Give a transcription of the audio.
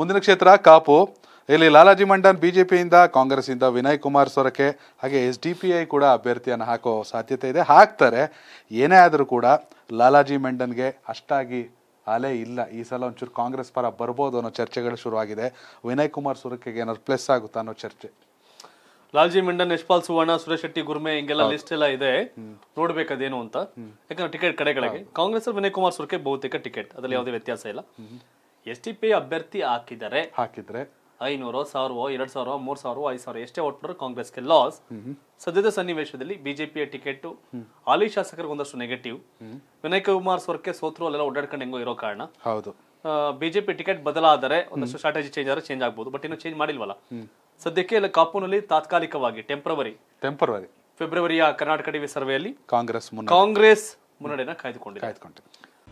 ಮುಂದಿನ ಕ್ಷೇತ್ರ ಕಾಪು ಇಲ್ಲಿ ಲಾಲಾಜಿ ಮಂಡನ್ ಬಿಜೆಪಿಯಿಂದ ಇಂದ ವಿನಯ್ ಕುಮಾರ್ ಸೊರಕೆ ಹಾಗೆ ಎಸ್ ಡಿ ಪಿ ಐ ಕೂಡ ಅಭ್ಯರ್ಥಿಯನ್ನು ಹಾಕೋ ಸಾಧ್ಯತೆ ಇದೆ ಹಾಕ್ತಾರೆ ಏನೇ ಆದರೂ ಕೂಡ ಲಾಲಾಜಿ ಮಂಡನ್ಗೆ ಅಷ್ಟಾಗಿ ಅಲೆ ಇಲ್ಲ ಈ ಸಲ ಒಂಚೂರು ಕಾಂಗ್ರೆಸ್ ಪರ ಬರ್ಬೋದು ಅನ್ನೋ ಚರ್ಚೆಗಳು ಶುರುವಾಗಿದೆ ವಿನಯ್ ಕುಮಾರ್ ಸುರಕೆಗೆ ಏನಾದ್ರು ಪ್ಲಸ್ ಆಗುತ್ತಾ ಅನ್ನೋ ಚರ್ಚೆ ಲಾಲ್ಜಿ ಮಂಡನ್ ಯಶ್ಪಾಲ್ ಸುವರ್ಣ ಸುರೇಶ್ ಶೆಟ್ಟಿ ಗುರ್ಮೆ ಹಿಂಗೆಲ್ಲ ಲಿಸ್ಟ್ ಎಲ್ಲ ಇದೆ ನೋಡ್ಬೇಕದೇನು ಅಂತ ಯಾಕಂದ್ರೆ ಟಿಕೆಟ್ ಕಡೆಗಳಿಗೆ ಕಾಂಗ್ರೆಸ್ ವಿನಯ್ ಕುಮಾರ್ ಸುರಕ್ಕೆ ಬಹುತೇಕ ಟಿಕೆಟ್ ಅದ್ರಲ್ಲಿ ಯಾವುದೇ ವ್ಯತ್ಯಾಸ ಇಲ್ಲ ಎಸ್ ಟಿ ಪಿ ಅಭ್ಯರ್ಥಿ ಹಾಕಿದರೆ ಹಾಕಿದ್ರೆ ಐನೂರು ಸಾವಿರವೋ ಎರಡ್ ಸಾವಿರ ಮೂರ್ ಸಾವಿರ ಐದು ಸಾವಿರ ಎಷ್ಟೇ ಒಟ್ಟರು ಕಾಂಗ್ರೆಸ್ ಕಾಂಗ್ರೆಸ್ಗೆ ಲಾಸ್ ಸದ್ಯದ ಸನ್ನಿವೇಶದಲ್ಲಿ ಬಿಜೆಪಿಯ ಟಿಕೆಟ್ ಹಾಲಿ ಶಾಸಕರಿಗೆ ಒಂದಷ್ಟು ನೆಗೆಟಿವ್ ವಿನಯ್ ಕುಮಾರ್ ಸ್ವರ್ಕೆ ಸೋತ್ರು ಅಲ್ಲೆಲ್ಲ ಓಡಾಡ್ಕೊಂಡು ಹೆಂಗೋ ಇರೋ ಕಾರಣ ಹೌದು ಬಿಜೆಪಿ ಟಿಕೆಟ್ ಬದಲಾದರೆ ಒಂದಷ್ಟು ಸ್ಟ್ರಾಟಜಿ ಚೇಂಜ್ ಆದ್ರೆ ಚೇಂಜ್ ಆಗ್ಬೋದು ಬಟ್ ಇನ್ನು ಚೇಂಜ್ ಮಾಡಿಲ್ವಲ್ಲ ಸದ್ಯಕ್ಕೆ ಇಲ್ಲ ಕಾಪುನಲ್ಲಿ ತಾತ್ಕಾಲಿಕವಾಗಿ ಟೆಂಪ್ರವರಿ ಟೆಂಪ್ರವರಿ ಫೆಬ್ರವರಿಯ ಕರ್ನಾಟಕ ಟಿವಿ ಸರ್ವೆಯಲ್ಲಿ ಕಾಂಗ್ರೆಸ್ ಕಾಂಗ್ರೆಸ್ ಮುನ್ನಡೆನ ಕಾಯ್ದುಕೊಂಡಿದೆ